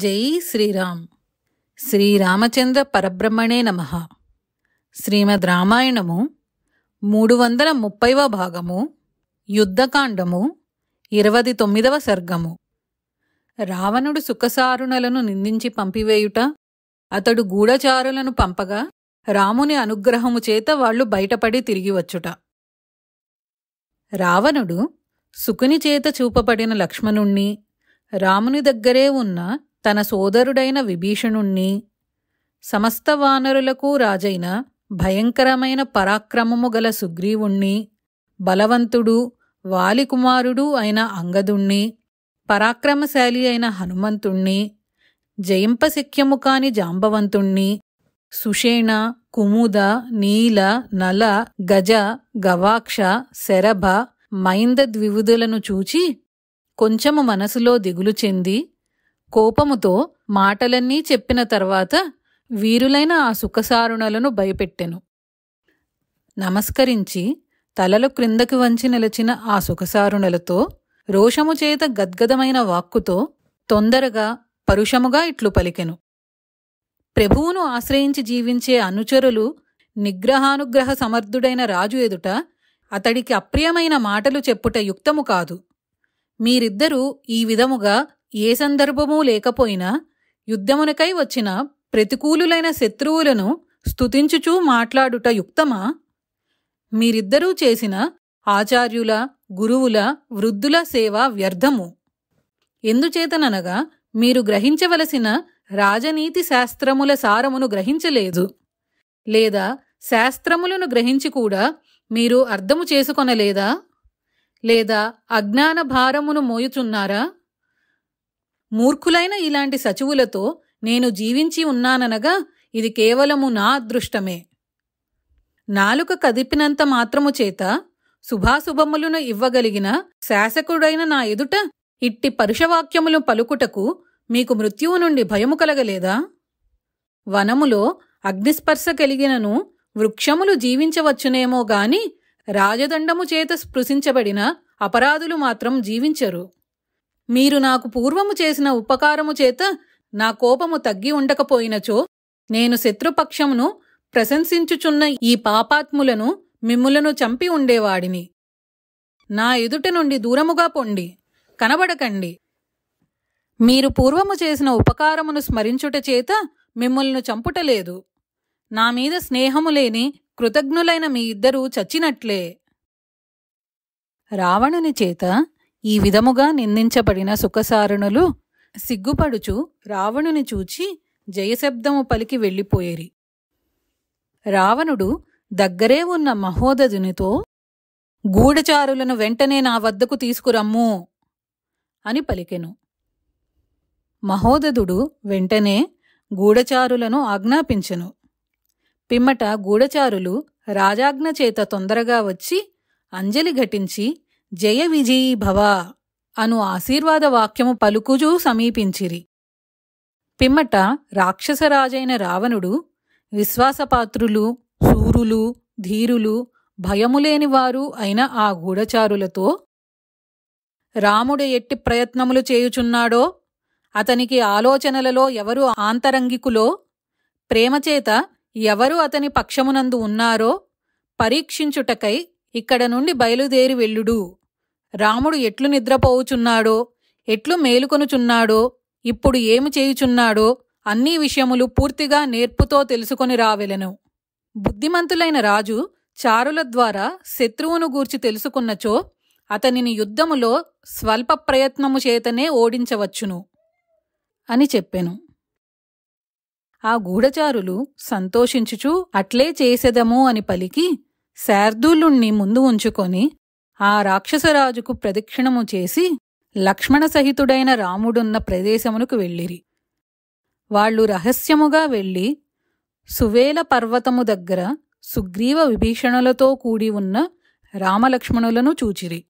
జై శ్రీరామ్ శ్రీరామచంద్ర పరబ్రహ్మణే నమ శ్రీమద్ రామాయణము మూడు వందల ముప్పైవ భాగము యుద్ధకాండము ఇరవై తొమ్మిదవ సర్గము రావణుడు సుఖసారుణలను నిందించి పంపివేయుట అతడు గూఢచారులను పంపగా రాముని అనుగ్రహము చేత వాళ్లు బయటపడి తిరిగివచ్చుట రావణుడు సుకుని చేత చూపబడిన లక్ష్మణుణ్ణి రాముని దగ్గరే ఉన్న తన సోదరుడైన విభీషణుణ్ణి సమస్త వానరులకు రాజైన భయంకరమైన పరాక్రమము గల సుగ్రీవుణ్ణి బలవంతుడు వాలికుమారుడు అయిన అంగదుణ్ణి పరాక్రమశాలి అయిన హనుమంతుణ్ణి జయింపశక్యము కాని జాంబవంతుణ్ణి సుషేణ కుముద నీల నల గజ గవాక్ష శరభ మైంద ద్వివుదులను చూచి కొంచెము మనసులో దిగులు చెంది కోపముతో మాటలన్నీ చెప్పిన తర్వాత వీరులైన ఆ సుఖసారుణలను భయపెట్టెను నమస్కరించి తలలు క్రిందకి వంచి నిలచిన ఆ సుఖసారుణలతో రోషము చేత గద్గదమైన వాక్కుతో తొందరగా పరుషముగా ఇట్లు పలికెను ప్రభువును ఆశ్రయించి జీవించే అనుచరులు నిగ్రహానుగ్రహ సమర్థుడైన రాజు ఎదుట అతడికి అప్రియమైన మాటలు చెప్పుట యుక్తము కాదు మీరిద్దరూ ఈ విధముగా ఏ సందర్భమూ లేకపోయినా యుద్ధమునకై వచ్చిన ప్రతికూలులైన శత్రువులను స్తుతించుచూ మాట్లాడుట యుక్తమా మీరిద్దరూ చేసిన ఆచార్యుల గురువుల వృద్ధుల సేవ వ్యర్థము ఎందుచేతననగా మీరు గ్రహించవలసిన రాజనీతి శాస్త్రముల సారమును గ్రహించలేదు లేదా శాస్త్రములను గ్రహించి కూడా మీరు అర్థము చేసుకొనలేదా లేదా అజ్ఞాన భారమును మోయుచున్నారా మూర్ఖులైన ఇలాంటి సచివులతో నేను జీవించి ఉన్నాననగా ఇది కేవలము నా అదృష్టమే నాలుక కదిపినంత మాత్రము చేత శుభాశుభములను ఇవ్వగలిగిన శాసకుడైన నా ఎదుట ఇట్టి పరుషవాక్యములు పలుకుటకు మీకు మృత్యువు నుండి భయము కలగలేదా వనములో అగ్నిస్పర్శ కలిగినను వృక్షములు జీవించవచ్చునేమో గాని రాజదండము చేత స్పృశించబడిన అపరాధులు మాత్రం జీవించరు మీరు నాకు పూర్వము చేసిన ఉపకారము చేత నా కోపము తగ్గి ఉండకపోయినచో నేను శత్రుపక్షమును ప్రశంసించుచున్న ఈ పాపాత్ములను మిమ్ములను చంపి ఉండేవాడిని నా ఎదుట నుండి దూరముగా పొండి కనబడకండి మీరు పూర్వము చేసిన ఉపకారమును స్మరించుట చేత మిమ్మల్ని చంపుటలేదు నా మీద స్నేహము లేని కృతజ్ఞులైన మీ ఇద్దరూ చచ్చినట్లే రావణుని చేత ఈ విధముగా నిందించబడిన సుఖసారణులు సిగ్గుపడుచు రావణుని చూచి జయశబ్దము పలికి వెళ్ళిపోయేరి రావణుడు దగ్గరే ఉన్న మహోదజునితో గూఢచారులను వెంటనే నా వద్దకు తీసుకురమ్ము అని పలికెను మహోదదుడు వెంటనే గూఢచారులను ఆజ్ఞాపించెను పిమ్మట గూఢచారులు రాజాజ్ఞ చేత తొందరగా వచ్చి అంజలి ఘటించి జయ విజయీ భవ అను ఆశీర్వాద వాక్యము పలుకుజూ సమీపించిరి పిమ్మట రాక్షసరాజైన రావణుడు విశ్వాసపాత్రులు శూరులు ధీరులు భయములేనివారు అయిన ఆ గూఢచారులతో రాముడు ఎట్టి ప్రయత్నములు చేయుచున్నాడో అతనికి ఆలోచనలలో ఎవరు ఆంతరంగికులో ప్రేమచేత ఎవరు అతని పక్షమునందు ఉన్నారో పరీక్షించుటకై ఇక్కడ నుండి బయలుదేరి వెళ్ళుడు రాముడు ఎట్లు నిద్రపోవుచున్నాడో ఎట్లు మేలుకొనుచున్నాడో ఇప్పుడు ఏమి చేయుచున్నాడో అన్ని విషయములు పూర్తిగా నేర్పుతో తెలుసుకొని రావెలను బుద్ధిమంతులైన రాజు చారుల ద్వారా శత్రువును గూర్చి తెలుసుకున్నచో అతనిని యుద్ధములో స్వల్ప ప్రయత్నము చేతనే ఓడించవచ్చును అని చెప్పెను ఆ గూఢచారులు సంతోషించుచూ అట్లే చేసెదము అని పలికి శార్దూలుణ్ణి ముందు ఉంచుకొని ఆ రాక్షసరాజుకు ప్రదక్షిణము చేసి లక్ష్మణ సహితుడైన రాముడున్న ప్రదేశమునకు వెళ్ళిరి వాళ్ళు రహస్యముగా వెళ్ళి సువేల పర్వతము దగ్గర సుగ్రీవ విభీషణులతో కూడి ఉన్న రామలక్ష్మణులను చూచిరి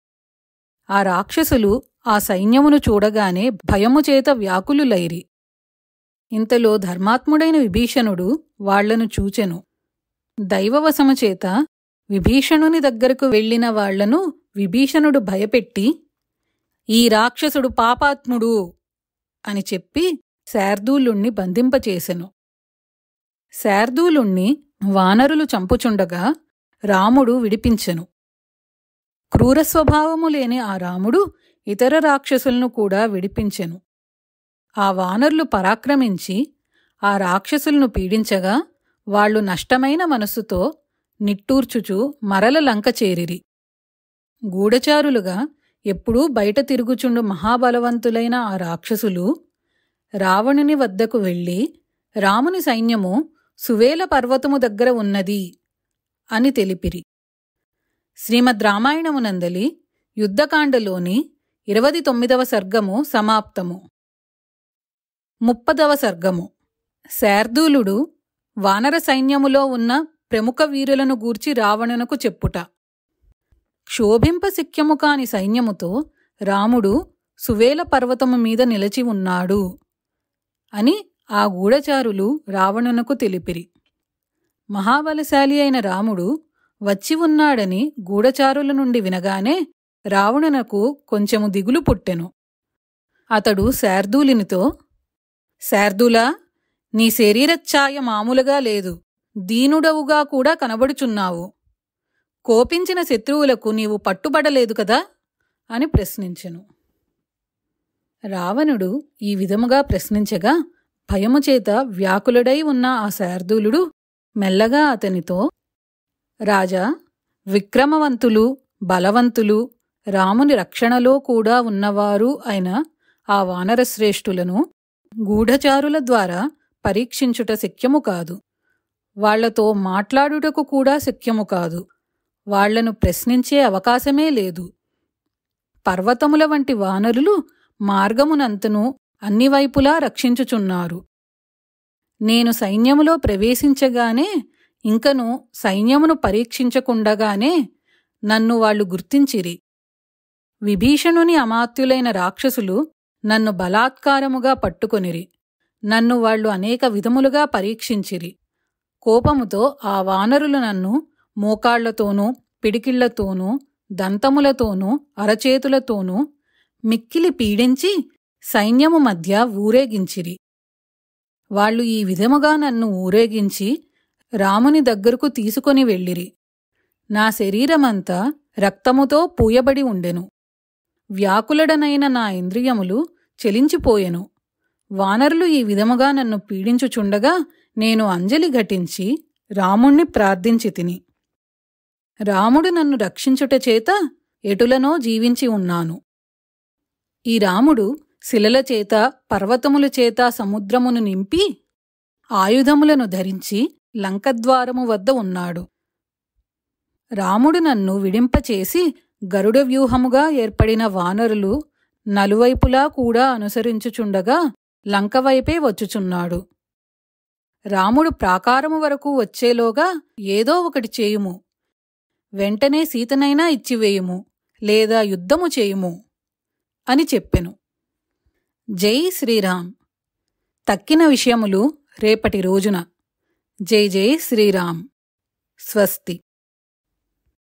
ఆ రాక్షసులు ఆ సైన్యమును చూడగానే భయముచేత వ్యాకులులైరి ఇంతలో ధర్మాత్ముడైన విభీషణుడు వాళ్లను చూచెను దైవవశముచేత విభీషణుని దగ్గరకు వెళ్లిన వాళ్లను విభీషణుడు భయపెట్టి ఈ రాక్షసుడు పాపాత్ముడు అని చెప్పి శార్దూలుణ్ణి బంధింపచేసెను శార్దూలుణ్ణి వానరులు చంపుచుండగా రాముడు విడిపించెను క్రూరస్వభావము లేని ఆ రాముడు ఇతర రాక్షసులను కూడా విడిపించెను ఆ వానరులు పరాక్రమించి ఆ రాక్షసులను పీడించగా వాళ్ళు నష్టమైన మనస్సుతో నిట్టూర్చుచు మరల లంక చేరిరి గూఢచారులుగా ఎప్పుడూ బయట తిరుగుచుండు మహాబలవంతులైన ఆ రాక్షసులు రావణుని వద్దకు వెళ్ళి రాముని సైన్యము సువేల పర్వతము దగ్గర ఉన్నది అని తెలిపిరి శ్రీమద్ రామాయణమునందలి యుద్ధకాండలోని ఇరవై తొమ్మిదవ సర్గము సమాప్తము ముప్పదవ సర్గము శార్దూలుడు వానర సైన్యములో ఉన్న ప్రముఖ వీరులను గూర్చి రావణునకు చెప్పుట సిక్యము కాని సైన్యముతో రాముడు సువేల పర్వతము మీద నిలచి ఉన్నాడు అని ఆ గూఢచారులు రావణునకు తెలిపిరి మహాబలశాలి అయిన రాముడు వచ్చి ఉన్నాడని గూఢచారుల నుండి వినగానే రావణునకు కొంచెము దిగులు పుట్టెను అతడు శార్దూలినితో శార్దూలా నీ శరీరఛాయ మామూలుగా లేదు దీనుడవుగా కూడా కనబడుచున్నావు కోపించిన శత్రువులకు నీవు పట్టుబడలేదు కదా అని ప్రశ్నించెను రావణుడు ఈ విధముగా ప్రశ్నించగా భయముచేత వ్యాకులుడై ఉన్న ఆ శార్దూలుడు మెల్లగా అతనితో రాజా విక్రమవంతులు బలవంతులు రాముని రక్షణలో కూడా ఉన్నవారు అయిన ఆ వానరశ్రేష్ఠులను గూఢచారుల ద్వారా పరీక్షించుట శక్యము కాదు వాళ్లతో మాట్లాడుటకు కూడా శక్యము కాదు వాళ్లను ప్రశ్నించే అవకాశమే లేదు పర్వతముల వంటి వానరులు మార్గమునంతను అన్ని వైపులా రక్షించుచున్నారు నేను సైన్యములో ప్రవేశించగానే ఇంకను సైన్యమును పరీక్షించకుండగానే నన్ను వాళ్ళు గుర్తించిరి విభీషణుని అమాత్యులైన రాక్షసులు నన్ను బలాత్కారముగా పట్టుకొనిరి నన్ను వాళ్ళు అనేక విధములుగా పరీక్షించిరి కోపముతో ఆ వానరులు నన్ను మోకాళ్లతోనూ పిడికిళ్లతోనూ దంతములతోనూ అరచేతులతోనూ మిక్కిలి పీడించి సైన్యము మధ్య ఊరేగించిరి వాళ్ళు ఈ విధముగా నన్ను ఊరేగించి రాముని దగ్గరకు తీసుకొని వెళ్ళిరి నా శరీరమంతా రక్తముతో పూయబడి ఉండెను వ్యాకులడనైన నా ఇంద్రియములు చెలించిపోయెను వానరులు ఈ విధముగా నన్ను పీడించుచుండగా నేను అంజలి ఘటించి రాముణ్ణి ప్రార్థించి తిని రాముడు నన్ను రక్షించుట చేత ఎటులనో జీవించి ఉన్నాను ఈ రాముడు శిలల చేత పర్వతముల చేత సముద్రమును నింపి ఆయుధములను ధరించి లంకద్వారము వద్ద ఉన్నాడు రాముడు నన్ను విడింపచేసి గరుడ వ్యూహముగా ఏర్పడిన వానరులు నలువైపులా కూడా అనుసరించుచుండగా లంకవైపే వచ్చుచున్నాడు రాముడు ప్రాకారము వరకు వచ్చేలోగా ఏదో ఒకటి చేయుము వెంటనే సీతనైనా ఇచ్చివేయుము లేదా యుద్ధము చేయుము అని చెప్పెను జై శ్రీరామ్ తక్కిన విషయములు రేపటి రోజున జై జై శ్రీరామ్ స్వస్తి